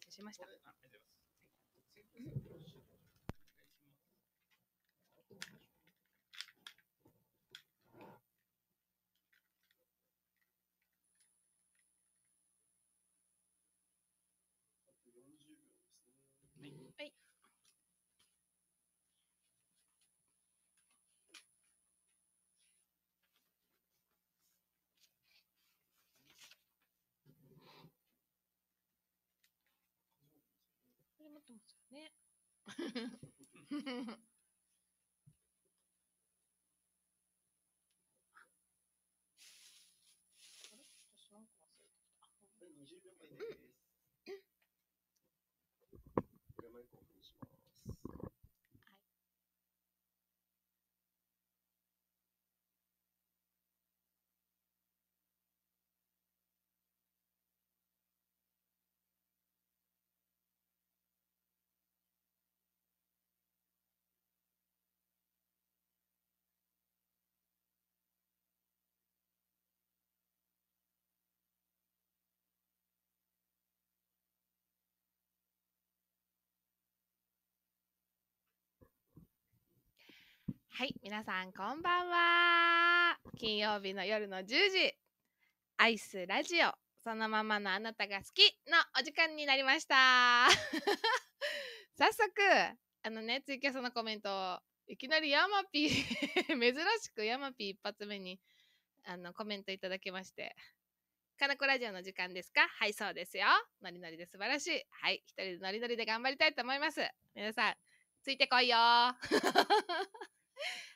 失生しました。ってますよね。はい、皆さんこんばんは。金曜日の夜の10時、アイスラジオ、そのままのあなたが好きのお時間になりました。早速、あのね、ツイキャスのコメント、を、いきなりヤマピー珍しくヤマピー一発目にあのコメントいただきまして、かなこラジオの時間ですかはい、そうですよ。ノリノリで素晴らしい。はい、一人でノリノリで頑張りたいと思います。皆さん、ついてこいよ。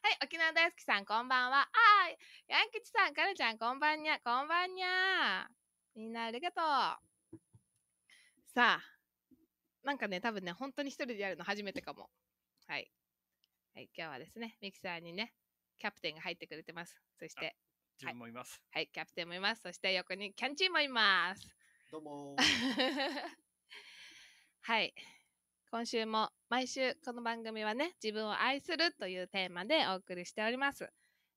はい、沖縄大好きさん、こんばんは。ああ、ヤンキチさん、カルちゃん、こんばんにゃ、こんばんにゃ。みんなありがとう。さあ、なんかね、多分ね、本当に一人でやるの初めてかも。はい。はい、今日はですね、ミキサーにね、キャプテンが入ってくれてます。そして、自分もいます、はい、はい。キャプテンもいます。そして横にキャンチーもいます。どうも。はい。今週も毎週この番組はね、自分を愛するというテーマでお送りしております。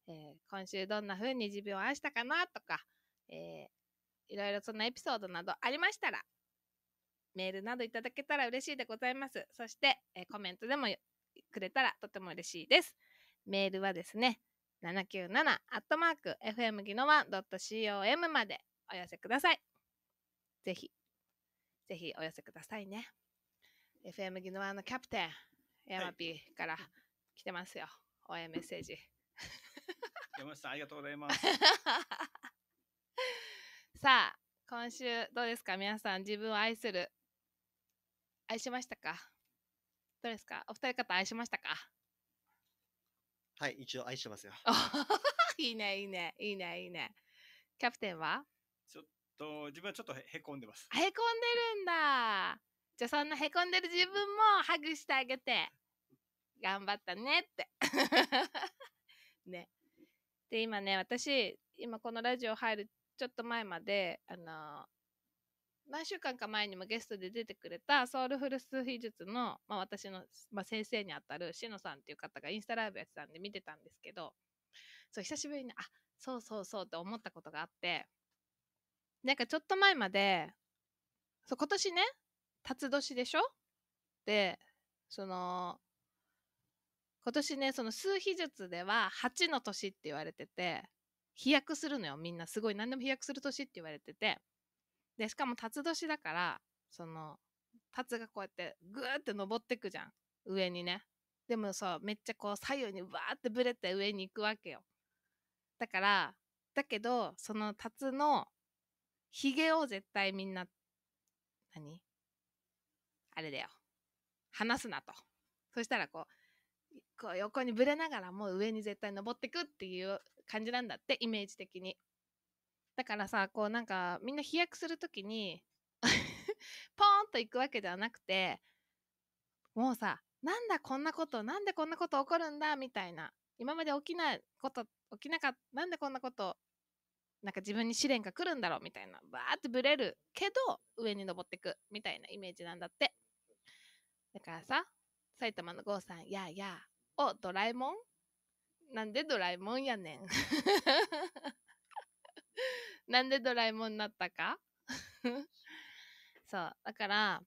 えー、今週どんな風に自分を愛したかなとか、えー、いろいろそんなエピソードなどありましたら、メールなどいただけたら嬉しいでございます。そして、えー、コメントでもくれたらとても嬉しいです。メールはですね、7 9 7 f m g i n c o m までお寄せください。ぜひ、ぜひお寄せくださいね。FM 宜野湾のキャプテン、山 P から来てますよ。応援メッセージ。山下さん、ありがとうございます。さあ、今週どうですか皆さん、自分を愛する。愛しましたかどうですかお二人方愛しましたかはい、一応愛してますよ。いいね、いいね、いいね、いいね。キャプテンはちょっと、自分はちょっとへこんでます。へこんでるんだ。じゃあそんなへこんでる自分もハグしてあげて頑張ったねって ね。で今ね私今このラジオ入るちょっと前まであの何週間か前にもゲストで出てくれたソウルフル数秘術の、まあ、私の、まあ、先生にあたるしのさんっていう方がインスタライブやってたんで見てたんですけどそう久しぶりにあそうそうそうって思ったことがあってなんかちょっと前までそう今年ね辰年でしょで、その、今年ね、その数秘術では8の年って言われてて、飛躍するのよ、みんな。すごい、何でも飛躍する年って言われてて。で、しかも辰年だから、その、辰がこうやってぐーって登ってくじゃん。上にね。でもそう、めっちゃこう左右にわーってぶれて上に行くわけよ。だから、だけど、その辰のひげを絶対みんな、何あれだよ。話すなと。そしたらこう、こう横にぶれながらもう上に絶対登ってくっていう感じなんだって、イメージ的に。だからさ、こうなんかみんな飛躍するときに ポーンと行くわけではなくて、もうさ、なんだこんなこと、なんでこんなこと起こるんだみたいな。今まで起きないこと、起きなかった、なんでこんなこと、なんか自分に試練が来るんだろうみたいな。バーってブレるけど、上に登ってくみたいなイメージなんだって。だからさ、埼玉の郷さん、ややお、ドラえもんなんでドラえもんやねん。なんでドラえもんになったか そう。だから、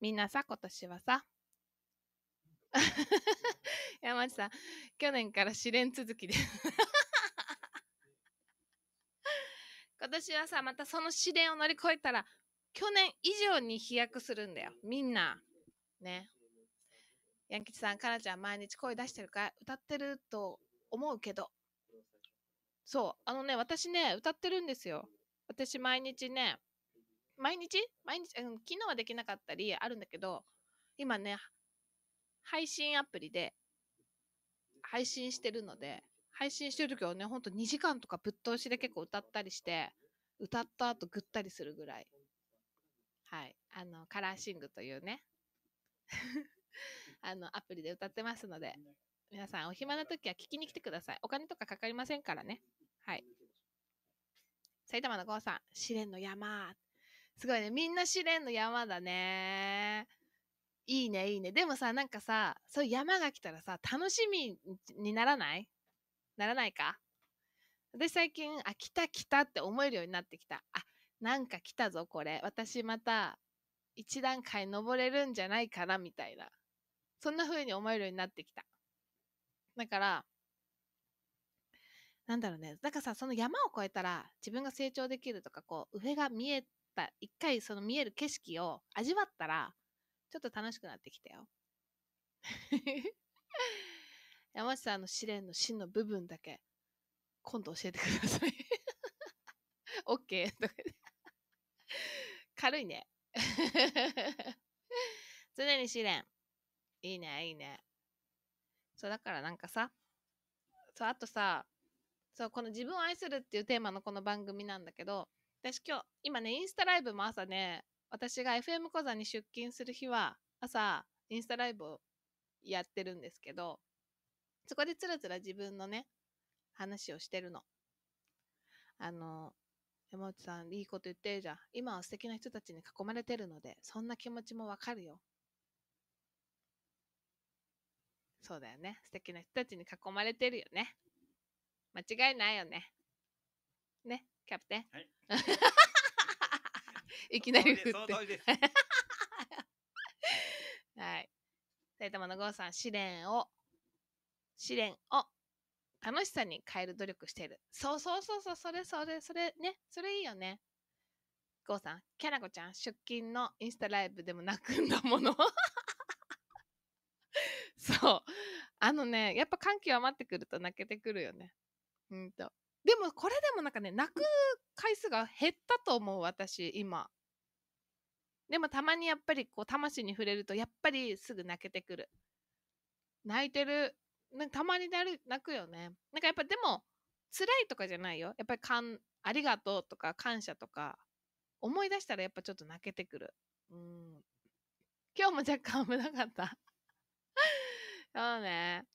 みんなさ、今年はさ、山内さん、去年から試練続きで今年はさ、またその試練を乗り越えたら、去年以上に飛躍するんだよ。みんな。ね。ヤンキチさん、かなちゃん毎日声出してるか歌ってると思うけど。そう。あのね、私ね、歌ってるんですよ。私毎日ね、毎日毎日、うん、昨日はできなかったりあるんだけど、今ね、配信アプリで配信してるので、配信してるきはね、ほんと2時間とかぶっ通しで結構歌ったりして、歌った後ぐったりするぐらいはい。あの、カラーシングというね、あの、アプリで歌ってますので、皆さんお暇な時は聞きに来てください。お金とかかかりませんからね。はい。埼玉の郷さん、試練の山。すごいね。みんな試練の山だね。いいね、いいね。でもさ、なんかさ、そういう山が来たらさ、楽しみにならないならないか私最近、あ、来た来たって思えるようになってきた。あ、なんか来たぞ、これ。私また、一段階登れるんじゃないかな、みたいな。そんな風に思えるようになってきた。だから、なんだろうね。だからさ、その山を越えたら、自分が成長できるとか、こう、上が見えた、一回その見える景色を味わったら、ちょっと楽しくなってきたよ。山下さんの試練の真の部分だけ、今度教えてください。OK とか軽いね。常に試練。いいね、いいね。そう、だからなんかさ、そう、あとさ、そう、この自分を愛するっていうテーマのこの番組なんだけど、私今日、今ね、インスタライブも朝ね、私が FM 講座に出勤する日は、朝、インスタライブをやってるんですけど、そこでつらつら自分のね、話をしてるの。あの、山内さん、いいこと言ってるじゃん。今は素敵な人たちに囲まれてるので、そんな気持ちもわかるよ。そうだよね。素敵な人たちに囲まれてるよね。間違いないよね。ね、キャプテン。はい、いきなり振って。はい。埼玉の郷さん、試練を、試練を楽しさに変える努力してる。そうそうそうそう、それそれ、それね、それいいよね。ゴーさん、キャラコちゃん、出勤のインスタライブでも泣くんだもの。そう。あのね、やっぱ歓喜は待ってくると泣けてくるよね。うんと。でも、これでもなんかね、泣く回数が減ったと思う、私、今。でも、たまにやっぱり、こう、魂に触れると、やっぱりすぐ泣けてくる。泣いてるなんかたまになる泣くよね。なんかやっぱでも、辛いとかじゃないよ。やっぱりかん、ありがとうとか感謝とか、思い出したらやっぱちょっと泣けてくる。うん。今日も若干危なかった そうね。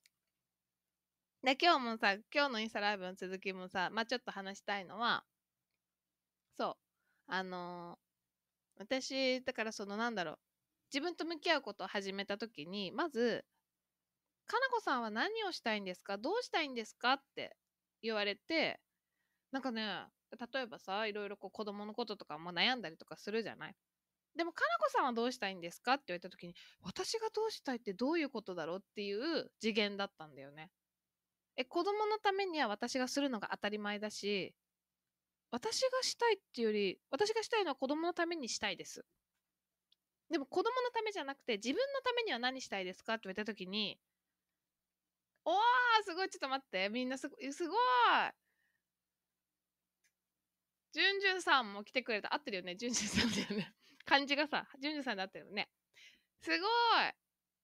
で、今日もさ、今日のインスタライブの続きもさ、まあ、ちょっと話したいのは、そう。あのー、私、だからそのなんだろう。自分と向き合うことを始めた時に、まず、かなこさんは何をしたいんですかどうしたいんですかって言われて、なんかね、例えばさ、いろいろこう子供のこととかも悩んだりとかするじゃないでも、かなこさんはどうしたいんですかって言われた時に、私がどうしたいってどういうことだろうっていう次元だったんだよね。え、子供のためには私がするのが当たり前だし、私がしたいっていうより、私がしたいのは子供のためにしたいです。でも子供のためじゃなくて、自分のためには何したいですかって言われた時に、おおすごいちょっと待って。みんなすごい。すごいじゅんじゅんさんも来てくれた。合ってるよね。じゅんじゅんさんだよね。漢字がさ、じゅんじゅんさんで合ってるよね。すごい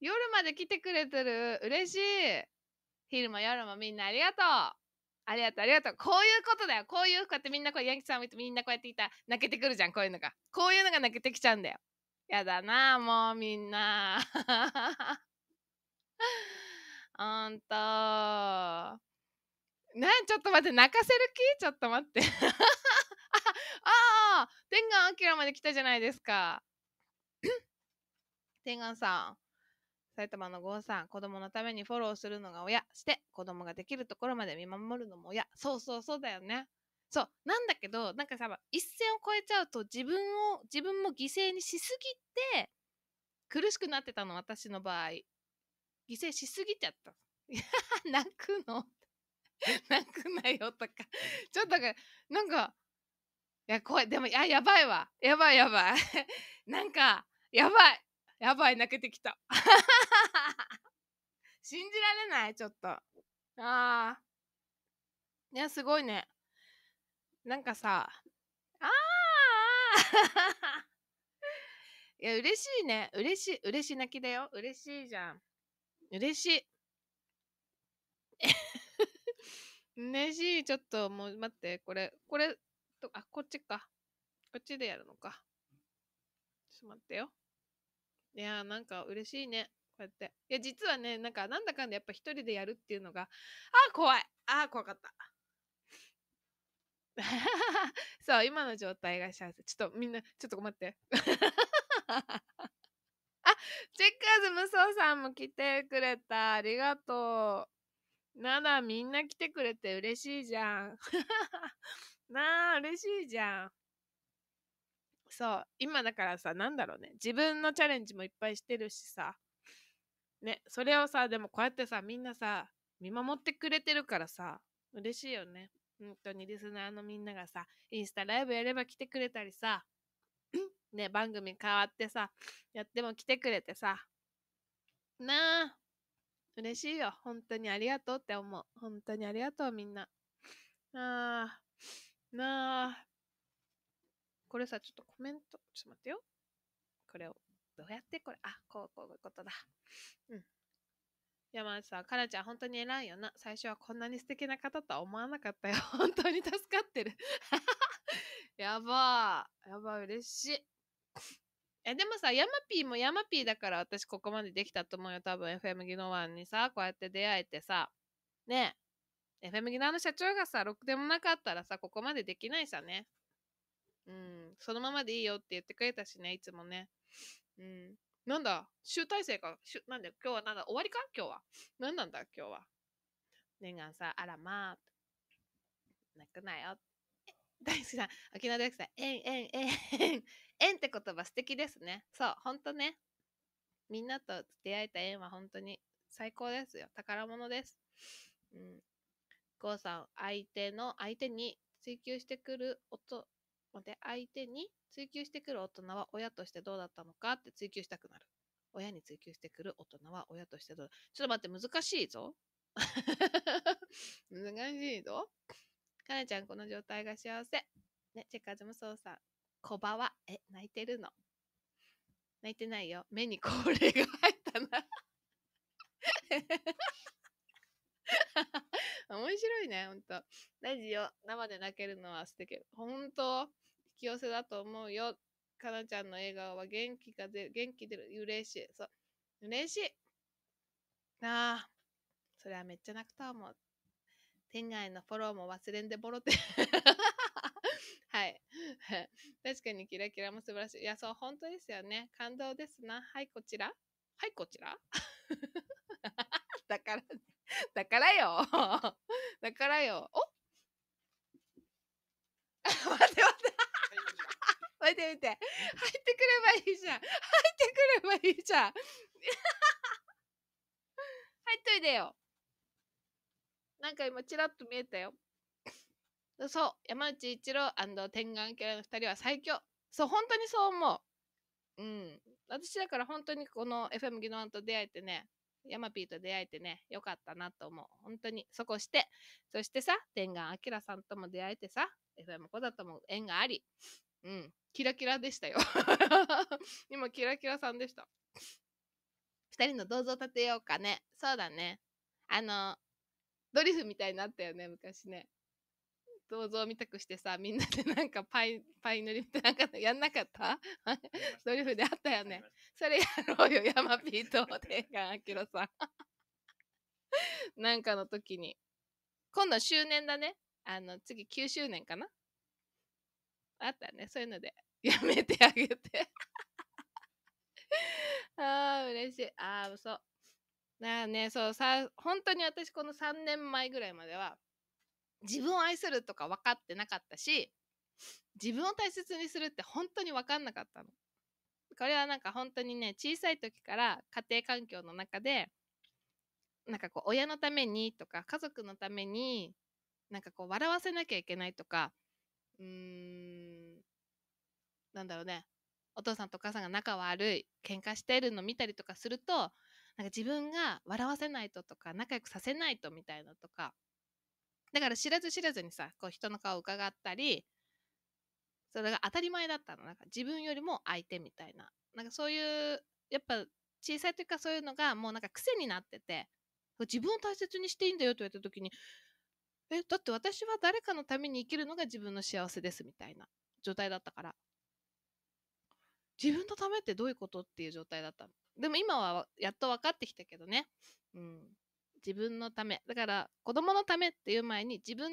夜まで来てくれてる。嬉しい。昼も夜もみんなありがとう。ありがとう、ありがとう。こういうことだよ。こういう、服やってみんなこう、ヤンキーさん見てみんなこうやっていたら泣けてくるじゃん。こういうのが。こういうのが泣けてきちゃうんだよ。やだなもうみんな。あんたなちょっと待って泣かせる気ちょっと待って ああ天眼明まで来たじゃないですか 天眼さん埼玉の郷さん子供のためにフォローするのが親して子供ができるところまで見守るのも親そうそうそうだよねそうなんだけどなんかさ一線を越えちゃうと自分を自分も犠牲にしすぎて苦しくなってたの私の場合犠牲しすぎちゃった。泣くの 泣くなよとかちょっとなんか、いや、怖い。でも、あ、やばいわ。やばいやばい。なんか、やばい。やばい、泣けてきた。信じられないちょっと。ああ。いや、すごいね。なんかさ、ああいや、嬉しいね。嬉しい、嬉し泣きだよ。嬉しいじゃん。嬉しい。嬉しい。ちょっと、もう待って、これ、これ、あ、こっちか。こっちでやるのか。ちょっと待ってよ。いやー、なんか嬉しいね。こうやって。いや、実はね、なんか、なんだかんだやっぱ一人でやるっていうのが、あー、怖い。あー、怖かった。そう、今の状態が幸せ。ちょっとみんな、ちょっと待って。チェッカーズ無双さんも来てくれた。ありがとう。なだ、みんな来てくれて嬉しいじゃん。なあ、嬉しいじゃん。そう。今だからさ、なんだろうね。自分のチャレンジもいっぱいしてるしさ。ね、それをさ、でもこうやってさ、みんなさ、見守ってくれてるからさ、嬉しいよね。本当にリスナーのみんながさ、インスタライブやれば来てくれたりさ、ね、番組変わってさ、やっても来てくれてさ、なあ、嬉しいよ。本当にありがとうって思う。本当にありがとう、みんな。なあ、なあ、これさ、ちょっとコメント、ちょっと待ってよ。これを、どうやってこれ、あ、こう、こう、いうことだ。うん。山内さん、かなちゃん、本当に偉いよな。最初はこんなに素敵な方とは思わなかったよ。本当に助かってる。やばー。やばー、嬉しい。えでもさ、ヤマピーもヤマピーだから私ここまでできたと思うよ。多分 FM ノワンにさ、こうやって出会えてさ、ねえ、FM ワンの社長がさ、ろくでもなかったらさ、ここまでできないさね。うん、そのままでいいよって言ってくれたしね、いつもね。うん。なんだ集大成かしゅなんだ今日はなんだ終わりか今日は。何なんだ今日は。念願さ、あらまあ、泣くなよ。大好きさん、沖縄大好きさん、えんえんえん。縁って言葉素敵ですね。そう、ほんとね。みんなと出会えた縁は本当に最高ですよ。宝物です。うん。郷さん、相手の、相手に追求してくる音、待って、相手に追求してくる大人は親としてどうだったのかって追求したくなる。親に追求してくる大人は親としてどうだちょっと待って、難しいぞ。難しいぞ。かなちゃん、この状態が幸せ。ね、チェッカーズもそうさん。小葉は、え、泣いてるの。泣いてないよ。目にこれが入ったな 面白いね、ほんと。ラジオ、生で泣けるのは素敵。ほんと、引き寄せだと思うよ。かなちゃんの笑顔は元気が出る、元気出る、嬉しい。そう。嬉しい。ああ、それはめっちゃ泣くと思う。天外のフォローも忘れんでボロって 確かにキラキラも素晴らしい。いや、そう、本当ですよね。感動ですな。はい、こちら。はい、こちら。だから、だからよ。だからよ。お待って待って。待って待って。入ってくればいいじゃん。入ってくればいいじゃん。入っといでよ。なんか今、ちらっと見えたよ。そう、山内一郎天眼キャラの2人は最強。そう、本当にそう思う。うん。私だから本当にこの FM 技ンと出会えてね、山ーと出会えてね、よかったなと思う。本当に。そこして、そしてさ、天眼明さんとも出会えてさ、FM 小田とも縁があり、うん、キラキラでしたよ。今、キラキラさんでした。2人の銅像を建てようかね。そうだね。あの、ドリフみたいになったよね、昔ね。銅像みたくしてさみんなで なんかパイパイ塗りってなんかやんなかった ドリフであったよねそれやろうよ山ピーと天眼明さん なんかの時に今度周年だねあの次9周年かなあったねそういうのでやめてあげてああ嬉しいああ嘘うあねそうさ本当に私この3年前ぐらいまでは自分を愛するとか分かってなかったし自分を大切にするって本当に分かんなかったの。これはなんか本当にね小さい時から家庭環境の中でなんかこう親のためにとか家族のためになんかこう笑わせなきゃいけないとかうーんなんだろうねお父さんとお母さんが仲悪い喧嘩してるの見たりとかするとなんか自分が笑わせないととか仲良くさせないとみたいなとかだから知らず知らずにさ、こう人の顔を伺ったり、それが当たり前だったの。なんか自分よりも相手みたいな。なんかそういう、やっぱ小さい時からそういうのがもうなんか癖になってて、自分を大切にしていいんだよと言われた時に、え、だって私は誰かのために生きるのが自分の幸せですみたいな状態だったから。自分のためってどういうことっていう状態だったの。でも今はやっと分かってきたけどね。うん。自分のためだから子供のためっていう前に自分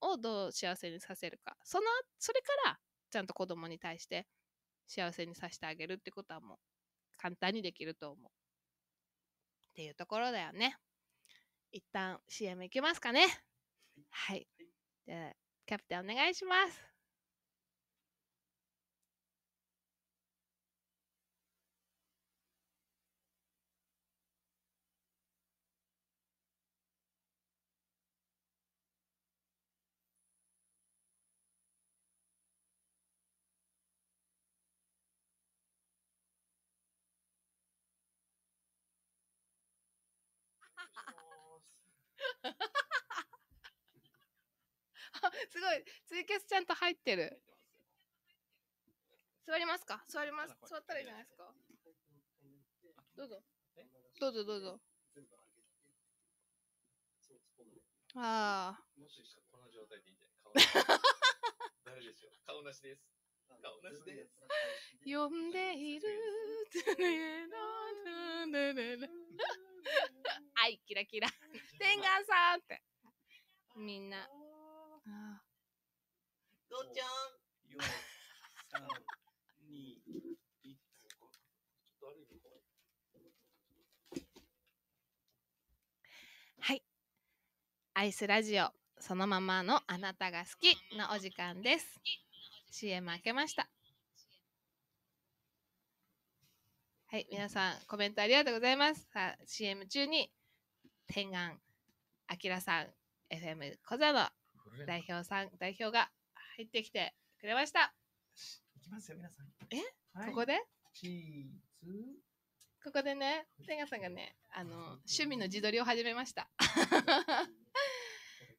をどう幸せにさせるかそのそれからちゃんと子供に対して幸せにさせてあげるってことはもう簡単にできると思うっていうところだよね一旦 CM いきますかねはいじゃあキャプテンお願いしますごい。ツイキャスちゃんと入ってる。座りますか座ります。座ったらいいじゃないですか。どうぞ。どうぞどうぞ。ああ。この状態でいいんじゃないダメですよ。顔なしです。顔なしです。呼んでいる。あい、キラキラ。天眼さんって。みんな。ああ。ゴーちゃん。四、三、二、一。はい。アイスラジオ、そのままのあなたが好きのお時間です。CM 開けました。はい、皆さんコメントありがとうございます。さあ、CM 中に天眼あきらさん、FM 小座の代表さん代表が入ってきてくれました。いきますよ、皆さん。え、はい、ここでチーズ。ここでね、テンガさんがね、あの、趣味の自撮りを始めました。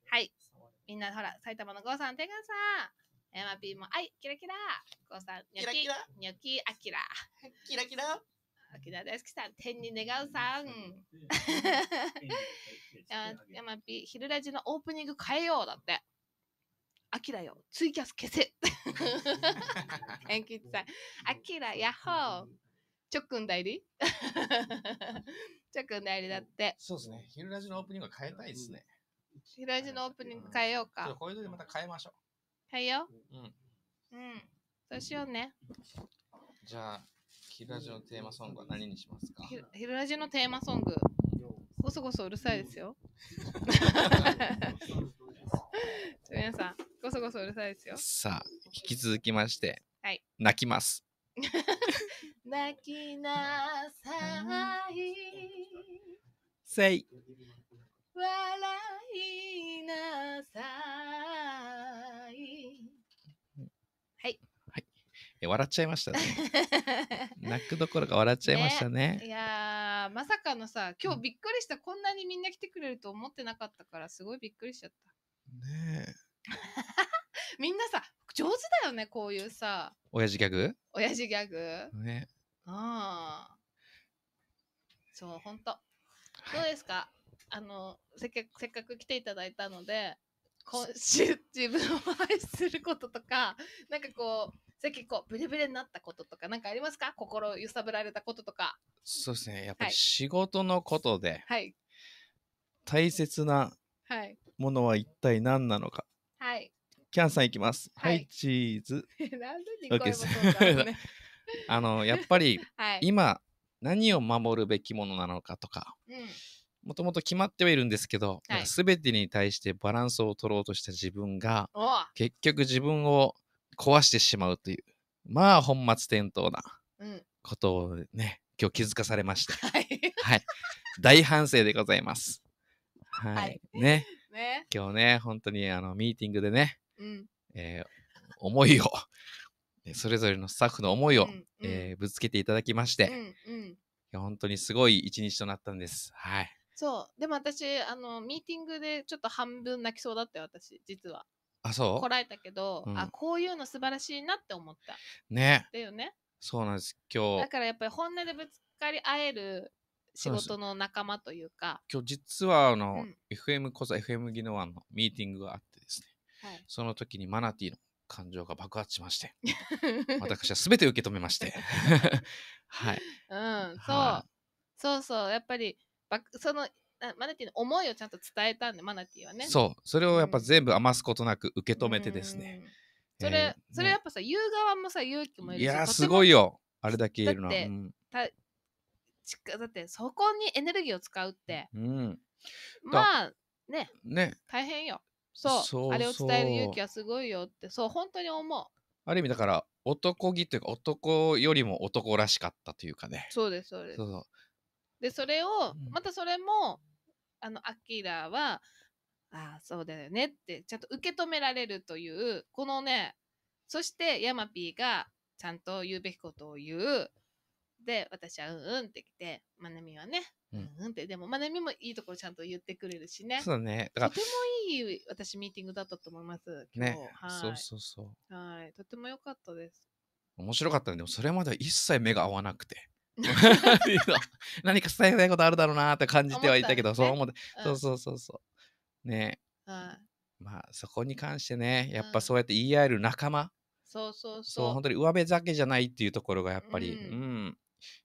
はい。みんな、ほら、埼玉のゴーさん、テンガさん。エマピーも、はい、キラキラ。ゴーさん、ニョキ、ニョキ、アキラ。キラキラ。沖縄大好きさん、天に願うさん。山ピ、昼ラジのオープニング変えようだって。アキラよ、ツイキャス消せ。エンキチさん、アキラ、ヤッホー。チョックン代理チョックン代理だって。そうですね。昼ラジのオープニング変えたいですね。昼ラジのオープニング変えようか。うん、これでまた変えましょう。変えよう。うん。うん。そうしようね。じゃあ、昼ラジのテーマソングは何にしますか昼ラジのテーマソング。ごそごそうるさいですよ。そうるさいですよ。さあ、引き続きまして、はい泣きます。泣きなさい、せい。笑いなさい。ははい、い、え笑っちゃいましたね。泣くどころか笑っちゃいましたね。いやーまさかのさ今日びっくりしたこんなにみんな来てくれると思ってなかったからすごいびっくりしちゃったねえ みんなさ上手だよねこういうさ親父ギャグ親父ギャグねああそう本当どうですか、はい、あのせっせっかく来ていただいたので今週自分を愛することとかなんかこう最近こうブレブレになったこととか何かありますか心揺さぶられたこととかそうですねやっぱり仕事のことで、はい、大切なものは一体何なのか、はい。キャンさんいきます。はい、はい、チーズ。なんで2回も、ね、あの、やっぱり、はい、今、何を守るべきものなのかとか、もともと決まってはいるんですけど、はい、全てに対してバランスを取ろうとした自分が、結局自分を壊してしまうという、まあ、本末転倒なことをね、うん、今日気づかされました。はい。はい、大反省でございます。はい。ね。ね。今日ね、本当にあのミーティングでね、うん、えー、思いを、それぞれのスタッフの思いを、うんうん、えー、ぶつけていただきまして、うんうん、本当にすごい一日となったんです。はい。そう、でも私、あのミーティングでちょっと半分泣きそうだった私、実は。あ、そうこらえたけど、うん、あ、こういうの素晴らしいなって思った。ね。だよね。そうなんです、今日。だからやっぱり本音でぶつかり合える仕事の仲間というか。今日実はあの、うん、FM こそ FM 技能案のミーティングがあってですね、はい、その時にマナティーの感情が爆発しまして、私は全て受け止めまして。はい。うん、そう、はそうそう、やっぱり、その、マナティの思いをちゃんと伝えたんで、マナティはね。そう、それをやっぱ全部余すことなく受け止めてですね。それ、それやっぱさ、言う側もさ、勇気もいるし。いや、すごいよ。あれだけいるのは。だって、うん、だってそこにエネルギーを使うって、うん、まあねね大変よそうあれを伝える勇気はすごいよってそう本当に思うある意味だから男気というか男よりも男らしかったというかねそうですそうですそうでそれを、またそれもあのアキラはああそうだよねってちゃんと受け止められるというこのねそしてヤマピーがちゃんと言うべきことを言うで、私はうんうんって来て、まなみはね、うん、ってでもまなみもいいところちゃんと言ってくれるしねそうねとてもいい私ミーティングだったと思いますね、はいそうそうそうはいとても良かったです面白かったでもそれまでは一切目が合わなくて 何か伝えたいことあるだろうなって感じてはいたけど、そう思って、そうそうそうそうねはいまあそこに関してねやっぱそうやって言い合える仲間、そうそうそうそう本当に上辺だけじゃないっていうところがやっぱり、うん、うん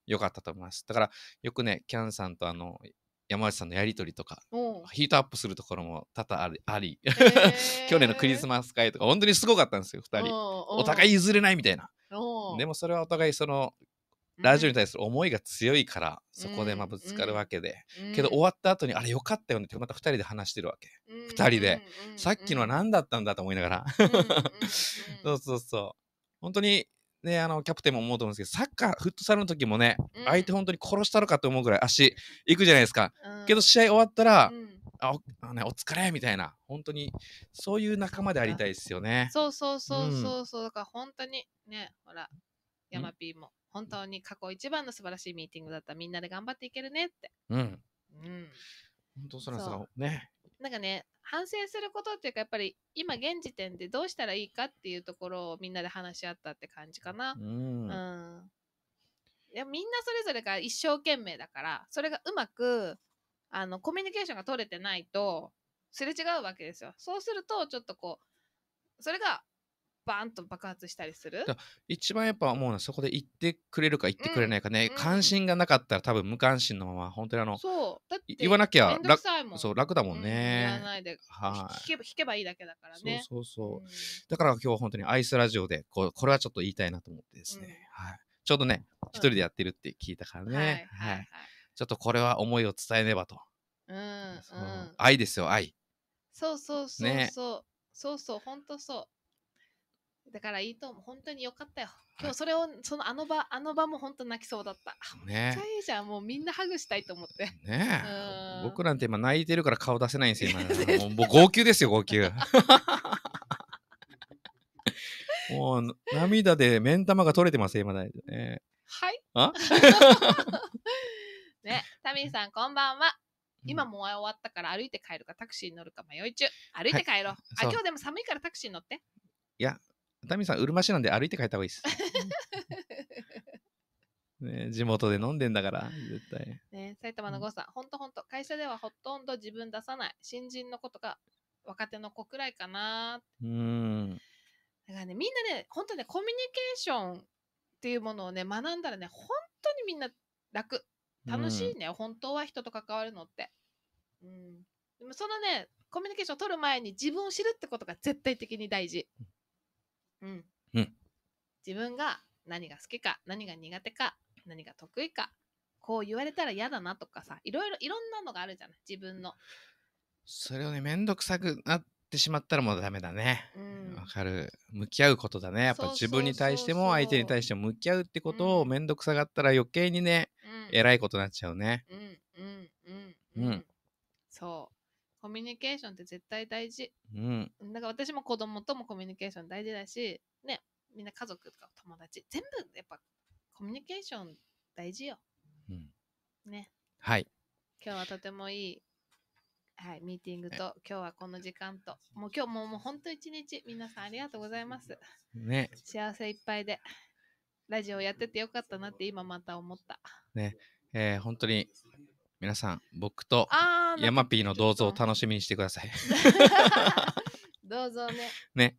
良かったと思います。だからよくね、キャンさんとあの山内さんのやり取りとか、ヒートアップするところも多々あり、あり 去年のクリスマス会とか、本当にすごかったんですよ、2人。お互い譲れないみたいな。でもそれはお互いそのラジオに対する思いが強いから、そこでまあぶつかるわけで、けど終わった後にあれよかったよねってまた2人で話してるわけ、う2人で、さっきのは何だったんだと思いながら そうそうそう本当にね、あのキャプテンも思うと思うんですけどサッカーフットサルの時もね、うん、相手本当に殺したのかと思うぐらい足いくじゃないですか、うん、けど試合終わったら、うんあおね、お疲れみたいな本当にそういう仲間でありたいですよねそうそうそうそうそう、だから本当にねほら山 P も本当に過去一番の素晴らしいミーティングだったみんなで頑張っていけるねってうん、うん、本当そらそらねなんかね、反省することっていうか、やっぱり今現時点でどうしたらいいかっていうところをみんなで話し合ったって感じかな。うん。うんいやみんなそれぞれが一生懸命だからそれがうまくあのコミュニケーションが取れてないとすれ違うわけですよそうするとちょっとこうそれがバーンと爆発したりする一番やっぱ思うのはそこで言ってくれるか言ってくれないかね、うん、関心がなかったら多分無関心のまま本当にあのそうだって言わなきゃ楽そう楽だもんね、うん、言わないで、はい、弾けばけばいいだけだからねそうそうそう、うん、だから今日は本当にアイスラジオでここれはちょっと言いたいなと思ってですね、はい、ちょうどね一人でやってるって聞いたからね、はい、はい、ちょっとこれは思いを伝えねばと、うんうん、愛ですよ愛そうそうそうそう、ね、そうそう本当そうだからいいと思う。本当によかったよ。今日それを、そのあの場、あの場も本当泣きそうだった。ね、めっちゃいいじゃん。もうみんなハグしたいと思って。ねえ。僕なんて今泣いてるから顔出せないんですよ。今 もう号泣ですよ、号泣。もう涙で目ん玉が取れてます、今ね。はい。あ ね、タミーさん、こんばんは。今もう終わったから歩いて帰るかタクシーに乗るか迷い中。歩いて帰ろう。はい、あ、今日でも寒いからタクシー乗って。いや、ダミさん、うるま市なんで歩いて帰った方がいいです。ね、地元で飲んでんだから、絶対。ね、埼玉のーさん、ほんとほんと、会社ではほとんど自分出さない。新人の子とか、若手の子くらいかな。うん。だからね、みんなね、本当ね、コミュニケーションっていうものをね、学んだらね、本当にみんな楽。楽しいね、うん、本当は人と関わるのって。うん。でもそのね、コミュニケーションを取る前に自分を知るってことが絶対的に大事。うん。うん、自分が何が好きか、何が苦手か、何が得意か、こう言われたら嫌だなとかさ、いろいろ、いろんなのがあるじゃない、自分の。それをね、めんどくさくなってしまったらもうダメだね。わ、うん、かる。向き合うことだね。やっぱ自分に対しても相手に対しても向き合うってことをめんどくさがったら余計にね、え、う、ら、いことになっちゃうね。うん、うん、うん。うん。そう。コミュニケーションって絶対大事。うん。だから私も子供ともコミュニケーション大事だし、ね、みんな家族とか友達、全部やっぱコミュニケーション大事よ。うん。ね。はい。今日はとてもいい、はい、ミーティングと、今日はこの時間と、もう今日ももう本当一日、皆さんありがとうございます。ね。幸せいっぱいで、ラジオやっててよかったなって今また思った。ね。えー、本当に皆さん、僕とヤマピーの銅像を楽しみにしてください。銅像ね。ね。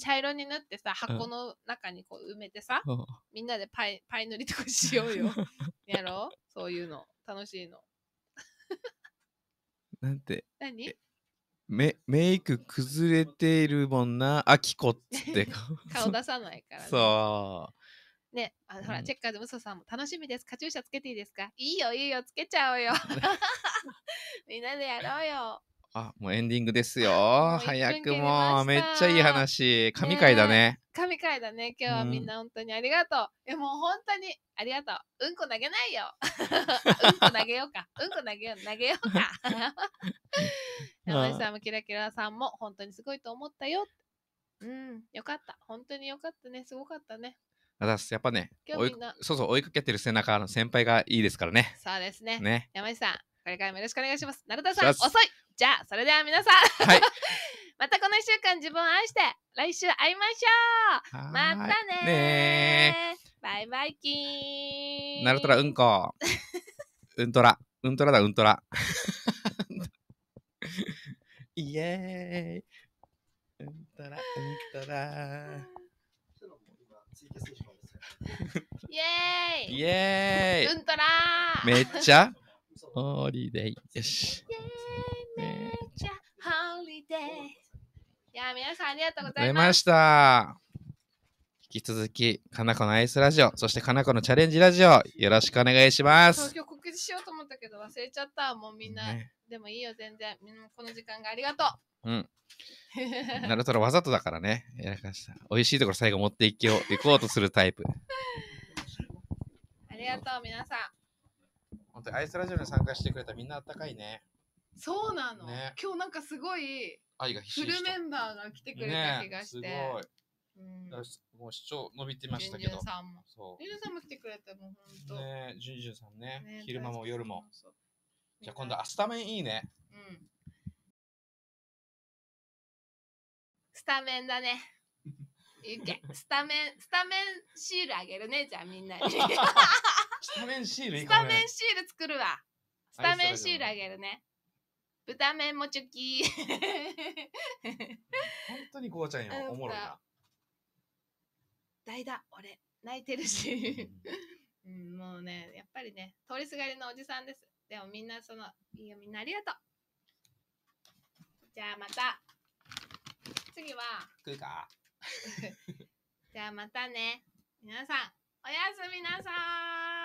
茶色に塗ってさ、箱の中にこう埋めてさ、うん、みんなでパイパイ塗りとかしようよ。やろうそういうの。楽しいの。なんて。何メメイク崩れているもんな、あきこっつって。顔出さないから、ね、そう。ね、あの、ほら、チェッカーズムソさんも楽しみです。カチューシャつけていいですかいいよ、いいよ、つけちゃおうよ。みんなでやろうよ。あ、もうエンディングですよ。早くもう、めっちゃいい話。神回だね。神回だね。今日はみんな本当にありがとう。え、うん、もう本当にありがとう。うんこ投げないよ。うんこ投げようか。うんこ投げよう、投げようか。山内さんもキラキラさんも本当にすごいと思ったよ。うん、よかった。本当によかったね。すごかったね。だやっぱねそうそう追いかけてる背中の先輩がいいですからねそうですねね山内さんこれからもよろしくお願いします成田さん遅いじゃあそれでは皆さん、はい、またこの1週間自分を愛して来週会いましょうまたねバイバイキンナルらうんこ うんとらうんとらだうんとら イエーイうんとらうんとらイエーイイエーイうんとらーめっちゃホリデーよし。イエーイめっちゃホリーデイいやー、皆さんありがとうございまました。引き続き、かなこのアイスラジオ、そしてかなこのチャレンジラジオ、よろしくお願いしま東今京告知しようと思ったけど忘れちゃった。もうみんな、ねでもいいよ、全然。みんなこの時間がありがとう。うん。なるほど、わざとだからね。やらかした。美味しいところ最後持っていきよう、行こうとするタイプ。ありがとう、皆さん。本当にアイスラジオに参加してくれたみんなあったかいね。そうなの。ね、今日なんかすごい、愛がフルメンバーが来てくれた気がして。ね、すごい。うん、もう視聴伸びてましたけど。さんも。そう。ジュンさんも来てくれて、もう本当。ね、ジュンジュンさんね、ね、昼間も夜も。じゃあ今度、明日もいいね。うん。タメンだね。いけ。スタメン、スタメンシールあげるね、じゃあみんなに。スタメンシールいい スタメンシール作るわ。スタメンシールあげるね。豚麺もチョキ。本当にこうちゃんようおもろいな。大だ、俺。泣いてるし。うん、もうね、やっぱりね、通りすがりのおじさんです。でもみんなその、いいよみんなありがとう。じゃあまた。次は。食うか じゃあまたね。皆さん、おやすみなさい。